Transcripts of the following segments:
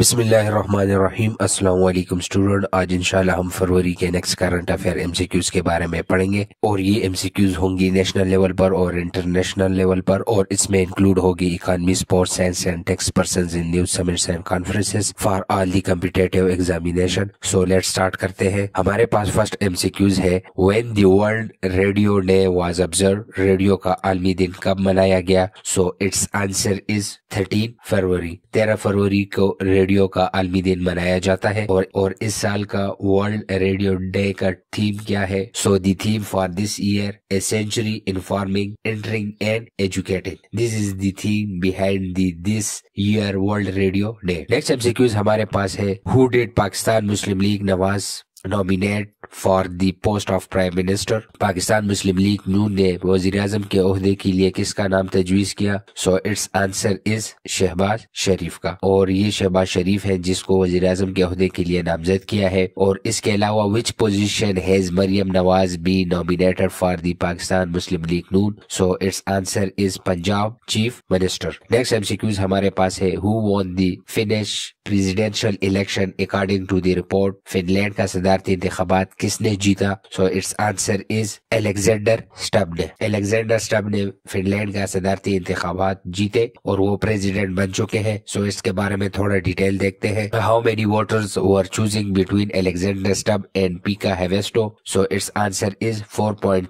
बिसमीम् अल्लाम स्टूडेंट आज इनशाला हम फरवरी के नेक्स्ट करंट अफेयर एमसीक्यूज के बारे में पढ़ेंगे और ये एमसीक्यूज होंगी नेशनल लेवल पर और इंटरनेशनल लेवल पर और इसमें इंक्लूड होगी economy sports science and tech person in news summits and conferences for all the competitive examination so let start करते हैं हमारे पास फर्स्ट एमसीक्यूज है when the world radio day was observe radio का आलमी दिन कब मनाया गया so it's answer is thirteen February तेरह फरवरी को रेडियो रेडियो का आलमी दिन मनाया जाता है और, और इस साल का वर्ल्ड रेडियो डे का थीम क्या है so the theme for this year a century informing entering and educating this is the theme behind the this year world radio day next MCQs हमारे पास है who did Pakistan Muslim League Nawaz nominate for the post of prime minister Pakistan Muslim League Noon ने वजीर अजम के अहदे के लिए किसका नाम तजवीज किया so it's answer is Shehbaz Sharif का और ये शहबाज शरीफ है जिसको वजीर अजम के अहदे के लिए नामजद किया है और इसके अलावा which position has Maryam Nawaz be nominated for the Pakistan Muslim League Noon so it's answer is Punjab chief minister next MCQs हमारे पास है who won the Finnish election according to the report Finland का सदर विदार्थी इंतबात किसने जीता सो इट्स आंसर इज एलेक्जेंडर स्टब ने एलेक्जेंडर स्टब ने फिनलैंड का सदारती इंतबात जीते और वो प्रेसिडेंट बन चुके हैं सो इसके बारे में थोड़ा डिटेल देखते हैं how many voters were choosing between Alexander Stubb and Pekka Haavisto so it's answer is 4.3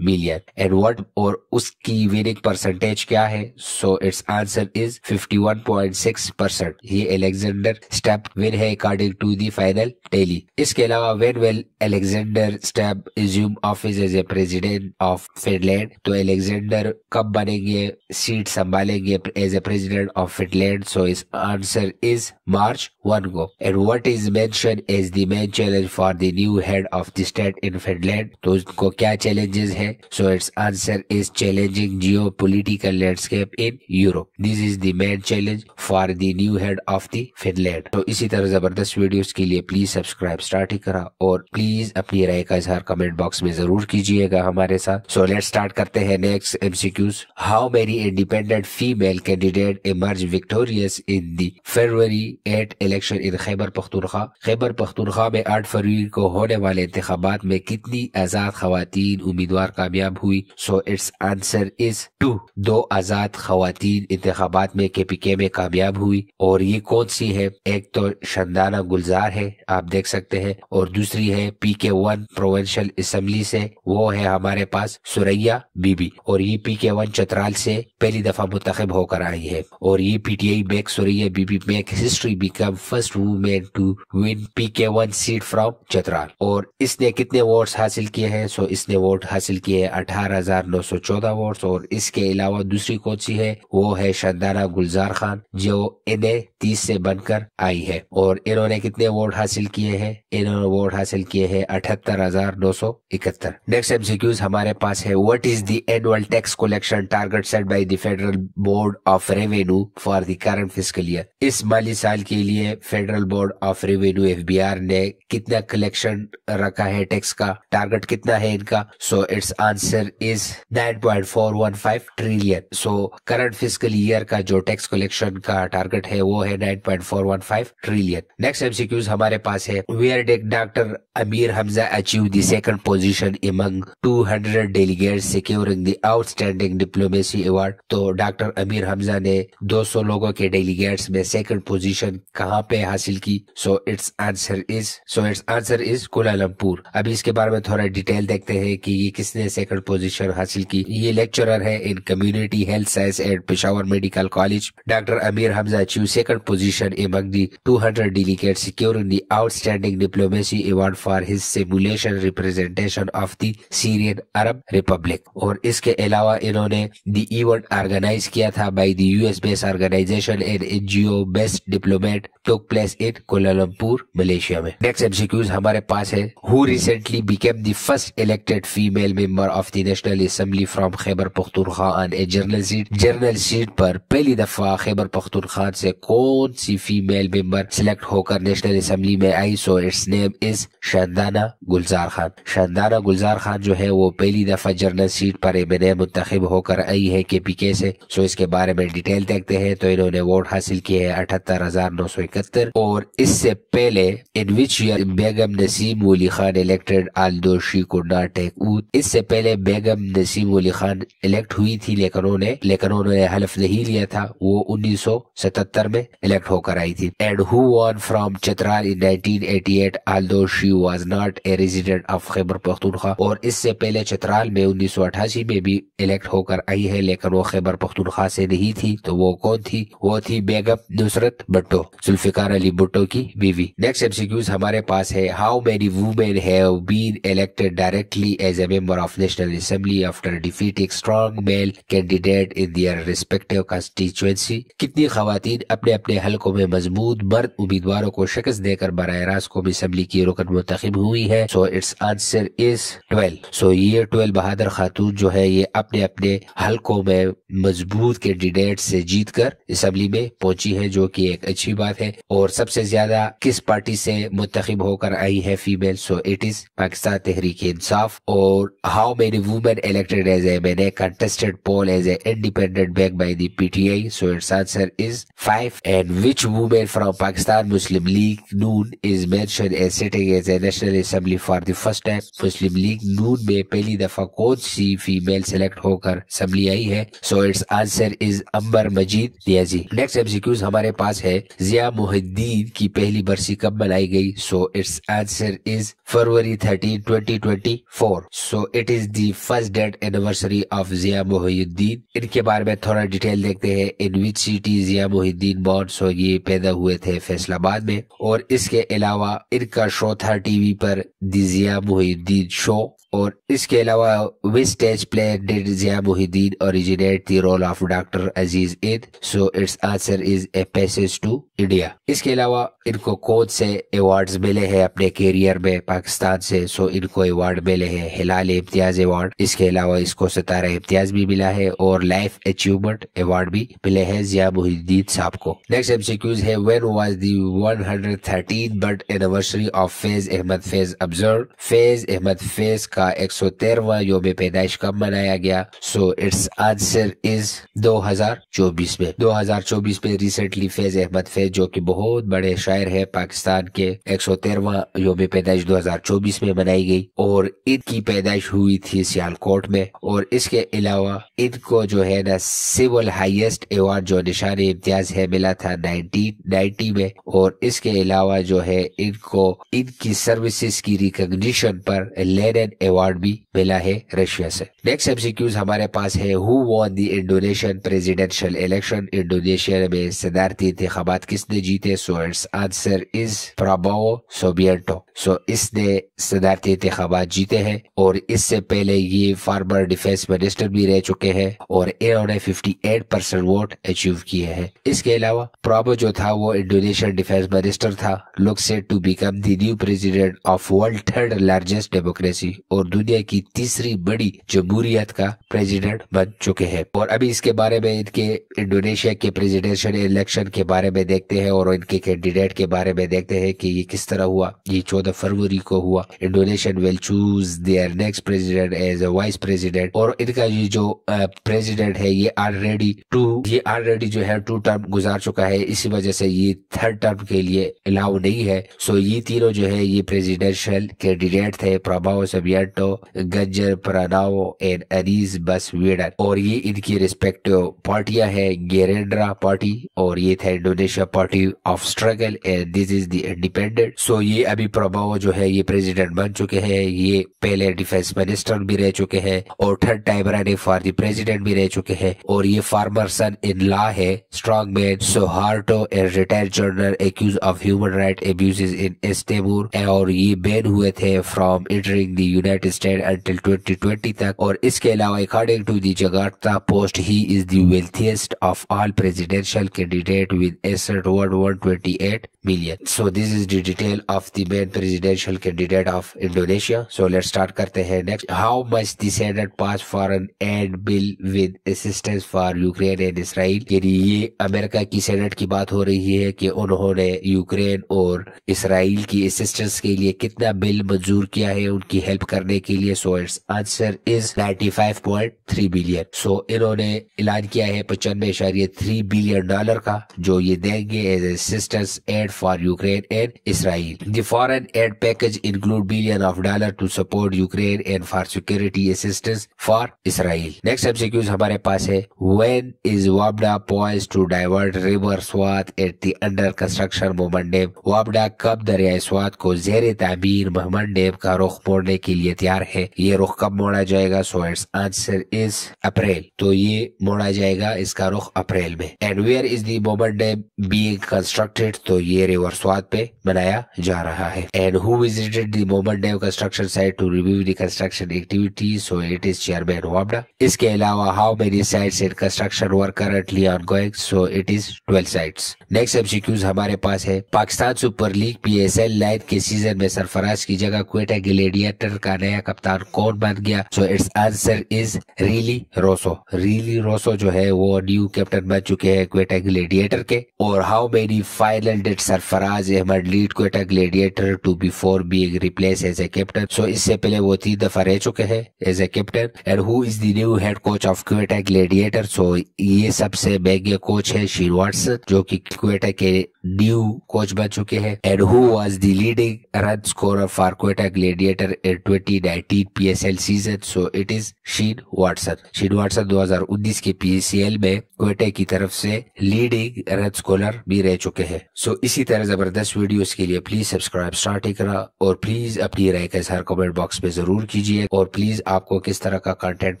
million and और उसकी विनिंग परसेंटेज क्या है so it's answer is 51.6 percent ये एलेक्जेंडर स्टेप विन है according to the final tally इसके अलावा when will Alexander Stubb resume office as a president of Finland तो Alexander कब बनेंगे सीट संभालेंगे as a president of Finland so इस answer is March one को and what is मैं as the main challenge for the new head of the state in Finland तो उसको क्या चैलेंजेस है right? So its answer is challenging geopolitical landscape in Europe. This is the main challenge for the new head of the Finland. तो इसी तरह जबरदस्त videos के लिए प्लीज सब्सक्राइब स्टार्ट ही करा और प्लीज अपनी राय का इजहार कमेंट बॉक्स में जरूर कीजिएगा हमारे साथ सो लेट स्टार्ट करते हैं next MCQs how many independent female candidate emerge victorious in the February eight election in Khyber Pakhtunkhwa Khyber Pakhtunkhwa में आठ फरवरी को होने वाले इंतबात में कितनी आजाद खातन उम्मीदवार कामयाब हुई so it's answer is two दो आज़ाद खातन इंतबात में के पी के में कामयाब हुई और ये कौन सी है एक तो शंदाना गुलजार है आप देख सकते हैं और दूसरी है P K one provincial assembly से वो है हमारे पास सुरैया बीबी और ये पी के वन चतराल से पहली दफा मुंतब होकर आई है और ये P T I back Suraiya Bibi make history become first women to win P K one seat from Chitral और इसने कितने वोट हासिल किए हैं सो इसने वोट हासिल की है अठारह हजार नौ सौ चौदह वोट और इसके अलावा दूसरी कोची है वो है शदारा गुलजार खान जो इन्हें तीस से बनकर आई है और इन्होंने कितने वोट हासिल किए हैं इन्होंने वोट हासिल किए हैं अठहत्तर हजार नौ सौ इकहत्तर नेक्स्ट एमसीक्यूज हमारे पास है what is the annual tax collection target set by the federal board of revenue for the current physical year इस माली साल के लिए federal board of revenue F ने कितना कलेक्शन रखा है टैक्स का टारगेट कितना है इनका so it's answer is nine point four one five trillion so current physical year का जो टैक्स कलेक्शन का टारगेट है वो है nine point four one five trillion next MCQs हमारे पास है where doctor Amir Hamza achieve the second position among 200 delegates securing the outstanding diplomacy award तो डॉक्टर अमीर हमजा ने 200 लोगों के डेलीगेट्स में सेकंड पोजीशन कहाँ पे हासिल की so it's answer is so it's answer is Kuala Lumpur अभी इसके बारे में थोड़ा डिटेल देखते हैं कि ये किसने ने सेकंड पोजीशन हासिल की ये लेक्चरर है in community health science at Peshawar medical college doctor Amir Hamza achieve second position among the 200 hundred securing the outstanding diplomacy award for his simulation representation of the Syrian Arab Republic और इसके अलावा इन्होंने the event organise किया था by the US based organisation and N G best diplomat took place in Kuala Lumpur Malaysia में next MCQs हमारे पास है who recently became the first elected female में member of the National Assembly from Khyber Pakhtunkhwa and a general seat general seat पर पहली दफा खैबर पख्तूनखान से कौन सी फीमेल मेंबर सिलेक्ट होकर नेशनल असम्बली में आई so it's name is Shandana Gulzar Khan Shandana Gulzar Khan जो है वो पहली दफा जर्नल सीट पर एम एन ए मुंतब होकर आई है के पी के से सो इसके बारे में डिटेल देखते हैं तो इन्होंने वोट हासिल किए हैं अठहत्तर हजार नौ सौ इकहत्तर और इससे पहले in which Begum Naseem Wali Khan elected although she could not take इससे पहले बेगम नसीम अली खान इलेक्ट हुई थी लेकिन उन्होंने लेकिन उन्होंने हलफ नहीं लिया था वो 1977 में इलेक्ट होकर आई थी and who won from Chitral in nineteen eighty eight although she was not a resident of Khyber Pakhtunkhwa और इससे पहले चतराल में 1988 में भी इलेक्ट होकर आई है लेकिन वो खैबर पख्तूनख्वा से नहीं थी तो वो कौन थी वो थी बेगम नुसरत भट्टो जुल्फिकार अली भुट्टो की बीवी नेक्स्ट एमसीक्यूज हमारे पास है how many women have been elected directly as a member of of National Assembly after defeating strong male candidate in their respective constituency. कितनी खातन अपने अपने हल्कों में मजबूत मर्द उम्मीदवारों को शिक्ष देकर बर रास्त कौमी असम्बली की रुकन मुंतब हुई है so it's answer is twelve so ये ट्वेल्व बहादुर खातून जो है ये अपने अपने हल्कों में मजबूत कैंडिडेट से जीत कर असम्बली में पहुंची है जो की एक अच्छी बात है और सबसे ज्यादा किस पार्टी से मुंतब होकर आई है female so it is Pakistan Tehreek Insaf और how how many women elected as a MNA contested poll as an independent bank by the PTI? So its answer is 5. And which woman from Pakistan Muslim League Noon is mentioned as sitting as a National Assembly for the first time? Muslim League Noon may पहली दफा कौन si female select होकर assembly आई है so it's answer is Ambar Majeed Niazi next MCQs हमारे पास है जिया मोहिद्दीन की पहली बरसी कब मनाई गई so it's answer is February thirteen twenty twenty four so it is the first date anniversary of Zia Mohiuddin इनके बारे में थोड़ा डिटेल देखते हैं in which city Zia Mohiuddin born सोगी पैदा हुए थे फैसलाबाद में और इसके अलावा इनका शो था टीवी पर दी जिया मोहिउद्दीन शो और इसके अलावा which stage play did Zia Mohiuddin originate the role of doctor Aziz in so it's answer is a passage to India इसके अलावा इनको कौन से अवार्ड्स मिले हैं अपने करियर में पाकिस्तान से सो इनको अवार्ड मिले हैं हिलाल इम्तियाज अवार्ड इसके अलावा इसको सितारा इम्तियाज भी मिला है और लाइफ अचीवमेंट अवार्ड भी मिले हैं जिया मुहिदीन साहब को नेक्स्ट एमसीक्यूज है when was the one hundred thirteen birth anniversary of Faiz Ahmed Faiz observe Faiz Ahmed Faiz का का 113वां योम पैदाइश कब मनाया गया सो इट्स आंसर इज 2024 में 2024 में रिसेंटली फैज अहमद फैज जो कि बहुत बड़े शायर है पाकिस्तान के 113वां योम पैदाइश 2024 में मनाई गई और ईद की पैदाइश हुई थी सियालकोट में और इसके अलावा ईद को जो है ना सिविल हाईएस्ट अवार्ड जो निशान इम्तियाज है मिला था 1990 में और इसके अलावा जो है इनको इनकी सर्विसेज की रिकग्निशन पर लेनिन अवार्ड भी मिला है रशिया से नेक्स्ट एमसीक्यूज हमारे पास है who won the Indonesian presidential election Indonesia में सदारती इंतबात किसने जीते so it's answer is Prabowo Subianto so इसने सदारती इंतबात जीते हैं और इससे पहले ये फार्मर डिफेंस मिनिस्टर भी रह चुके हैं और इन्होंने 58 परसेंट वोट अचीव किए हैं इसके अलावा प्रॉबो जो था वो इंडोनेशियन डिफेंस मिनिस्टर था look set to become the new president of world third largest democracy और दुनिया की तीसरी बड़ी जमहूरियत का प्रेसिडेंट बन चुके हैं और अभी इसके बारे में इनके इंडोनेशिया के प्रेसिडेंशियल इलेक्शन के बारे में देखते हैं और इनके कैंडिडेट के बारे में देखते हैं कि ये किस तरह हुआ ये चौदह फरवरी को हुआ Indonesian will choose their next president as a vice president और इनका ये जो प्रेसिडेंट है ये ऑलरेडी टू ये ऑलरेडी जो है टू टर्म गुजार चुका है इसी वजह से ये थर्ड टर्म के लिए अलाउ नहीं है सो ये तीनों जो है ये प्रेसिडेंशियल कैंडिडेट थे प्रभाव सभी गजर Gajer एंड अरीज बस वेडर और ये इनकी रिस्पेक्टिव पार्टियां है गेरेड्रा पार्टी और ये था Indonesia party of struggle and this is the independent so ये अभी प्रभाव जो है ये प्रेसिडेंट बन चुके हैं ये पहले डिफेंस मिनिस्टर भी रह चुके हैं और third time running for the president भी रह चुके हैं और ये फार्मर सन इन लॉ है strong man Suharto and retired general accused of human right abuse in एस्टेबूर और ये बैन हुए थे from entering the that state until 2020 तक और इसके अलावा according to the Jakarta Post he is the wealthiest of all presidential candidate with asset worth 128 million. So this is the detail of the main presidential candidate of Indonesia. So let's start करते हैं next. How much the Senate passed for an aid bill with assistance for Ukraine and Israel? यानी ये America की senate की बात हो रही है कि उन्होंने यूक्रेन और इसराइल की असिस्टेंस के लिए कितना बिल मंजूर किया है उनकी हेल्प करने के लिए so it's answer is 95.3 billion so इन्होंने ऐलान किया है पचानवे बिलियन डॉलर का जो ये देंगे as assistance aid for Ukraine and Israel. The foreign aid package include billion of dollar to support Ukraine and for security assistance for Israel. Next MCQs हमारे पास है When is Wabda poised to divert river Swat at the under construction moment name? Wabda कब दरिया स्वाद को जेर तामीर Mohammad dam का रुख मोड़ने के लिए तैयार है ये रुख कब मोड़ा जाएगा so it's answer is April तो ये मोड़ा जाएगा इसका रुख अप्रैल में and where is the Mohmand dam be constructed तो ये के रिवर स्वाद पे बनाया जा रहा है and who visited the Mohmand dam construction site to review the construction activities so it is chairman वाबडा इसके अलावा how many sites and construction work currently on going so it is 12 sites next MCQs हमारे पास है Pakistan super league PSL एस लाइन के season में सरफराज की जगह क्वेटा ग्लेडिएटर का नया कप्तान कौन बन गया so it's answer is Rilee Rossouw Rilee Rossouw जो है वो न्यू कैप्टन बन चुके हैं क्वेटा ग्लेडिएटर के और how many final dates Sarfaraz Ahmed lead Quetta Gladiator to before being replace as a captain so इससे पहले वो तीन दफा रह चुके हैं as a captain and who is the new head coach of Quetta Gladiator so ये सबसे महंगे कोच है शीर वाटसन जो कि क्वेटा के ड्यू कोच बन चुके हैं and who was the leading run scorer for Quetta Gladiator in twenty nineteen P S L season so it is Shane Watson Shane Watson 2019 के पीएसएल में क्वेटा की तरफ से लीडिंग रन स्कोलर भी रह चुके हैं सो so, इसी तरह जबरदस्त वीडियोस के लिए प्लीज सब्सक्राइब स्टार करा और प्लीज अपनी राय का इजहार कमेंट बॉक्स में जरूर कीजिए और प्लीज आपको किस तरह का कंटेंट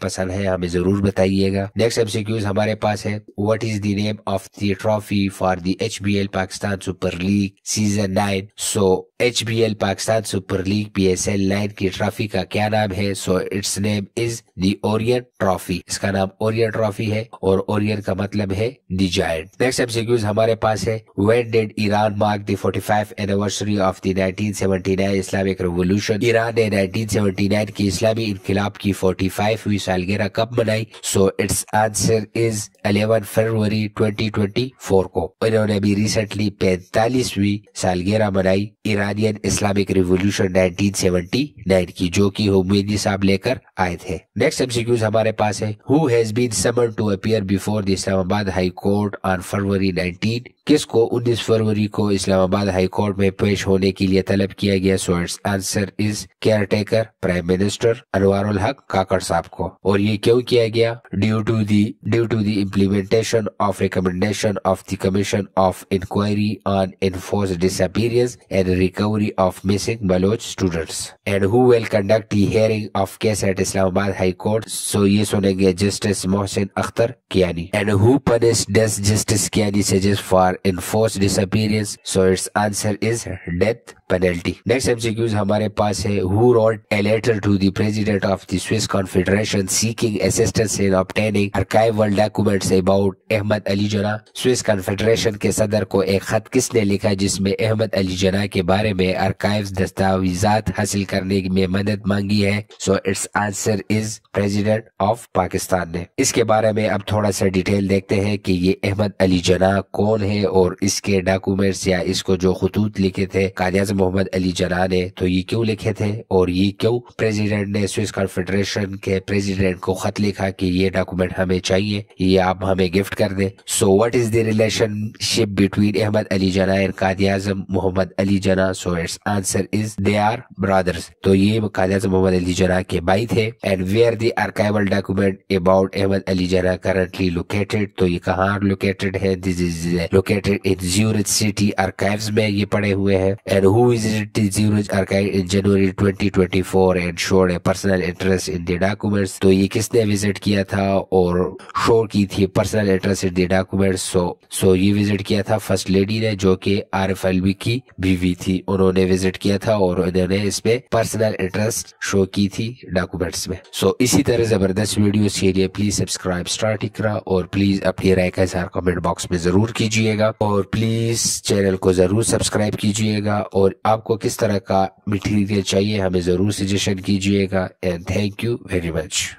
पसंद है हमें जरूर बताइएगा नेक्स्ट एमसीक्यूज हमारे पास है what is the name of the trophy for the H B L Pakistan Pakistan super league season nine so H B L Pakistan super league P S L nine की ट्रॉफी का क्या नाम है so it's name is the Orion trophy इसका नाम Orion trophy है और Orion का मतलब है दी जॉइंट नेक्स्ट एमसीक्यूज हमारे पास है when did Iran mark the forty five anniversary of the nineteen seventy nine Islamic revolution Iran ने नाइनटीन सेवेंटी नाइन की इस्लामी इनकलाब की फोर्टी फाइववीं सालगिरह कब मनाई so it's answer is eleven February twenty twenty four को इन्होंने अभी रिसेंटली ने 45वीं सालगिरह मनाई ईरानियन इस्लामिक रिवोल्यूशन 1979 की जो कि हुमैनी साहब लेकर आए थे नेक्स्ट एमसीक्यूज हमारे पास है who has been summon to appear before the Islamabad high court on February 19 किस को उन्नीस फरवरी को इस्लामाबाद हाई कोर्ट में पेश होने के लिए तलब किया गया so it's answer is caretaker prime minister Anwar Haq Kakar sahab को और ये क्यों किया गया due to the due to the implementation of recommendation of the commission of inquiry on enforced this and recovery of missing Baloch students and who will conduct the hearing of case at Islamabad high court so ये सुनेंगे justice Mohsin Akhtar Kayani and who punish justice Kayani suggest for are enforced disappearance. So its answer is death penalty next MCQs हमारे पास है who wrote a letter to the president of the Swiss Confederation seeking assistance in obtaining archival documents about Ahmed Ali Jinnah Swiss confederation के सदर को एक खत किसने लिखा जिसमें अहमद अली जना के बारे में आर्काइव दस्तावेजात हासिल करने में मदद मांगी है so it's answer is president of Pakistan ने इसके बारे में अब थोड़ा सा डिटेल देखते हैं कि ये अहमद अली जना कौन है और इसके डॉक्यूमेंट्स या इसको जो खतूत लिखे थे कादियाजम मोहम्मद अली जना ने तो ये क्यों लिखे थे और ये क्यों प्रेसिडेंट ने स्विस कॉन्फेडरेशन के प्रेसिडेंट को खत लिखा कि ये डॉक्यूमेंट हमें चाहिए ये आप हमें गिफ्ट कर दें so what is the relationship between Ahmed Ali Jinnah and Quaid Azam Mohammad Ali Jinnah so it's answer is they are brothers तो ये कादी आजम मोहम्मद अली जना के भाई थे and where the archival document about Ahmed Ali Jinnah currently located तो ये कहाँ लोकेटेड है this is located in Zurich city archives में ये पड़े हुए हैं and who visit Zurich archive in January 2024 and showed a personal interest in the documents. तो ये किसने विजिट किया था और शो की थी personal interest in the document so so ये विजिट किया था फर्स्ट लेडी ने जो कि आरिफ अलवी की बीवी थी उन्होंने विजिट किया था और उन्होंने इसमें पर्सनल इंटरेस्ट शो की थी डॉक्यूमेंट्स में सो so, इसी तरह जबरदस्त वीडियो के लिए प्लीज सब्सक्राइब स्टार करा और प्लीज अपनी राय का इजहार कमेंट बॉक्स में जरूर कीजिएगा और प्लीज चैनल को जरूर सब्सक्राइब कीजिएगा और आपको किस तरह का मटेरियल चाहिए हमें ज़रूर सजेशन कीजिएगा and thank you very much